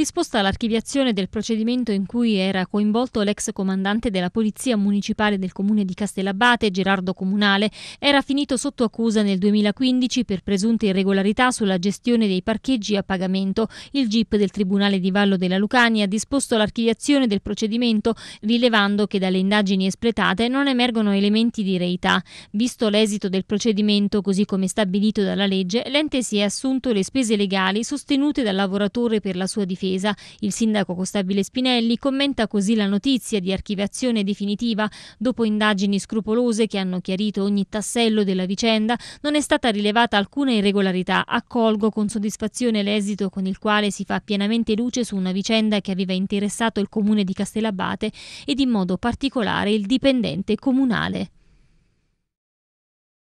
disposta l'archiviazione del procedimento in cui era coinvolto l'ex comandante della Polizia Municipale del Comune di Castellabate, Gerardo Comunale, era finito sotto accusa nel 2015 per presunte irregolarità sulla gestione dei parcheggi a pagamento. Il GIP del Tribunale di Vallo della Lucania ha disposto l'archiviazione del procedimento, rilevando che dalle indagini espletate non emergono elementi di reità. Visto l'esito del procedimento così come stabilito dalla legge, l'ente si è assunto le spese legali sostenute dal lavoratore per la sua difesa attesa. Il sindaco Costabile Spinelli commenta così la notizia di archiviazione definitiva. Dopo indagini scrupolose che hanno chiarito ogni tassello della vicenda, non è stata rilevata alcuna irregolarità. Accolgo con soddisfazione l'esito con il quale si fa pienamente luce su una vicenda che aveva interessato il comune di Castellabate ed in modo particolare il dipendente comunale.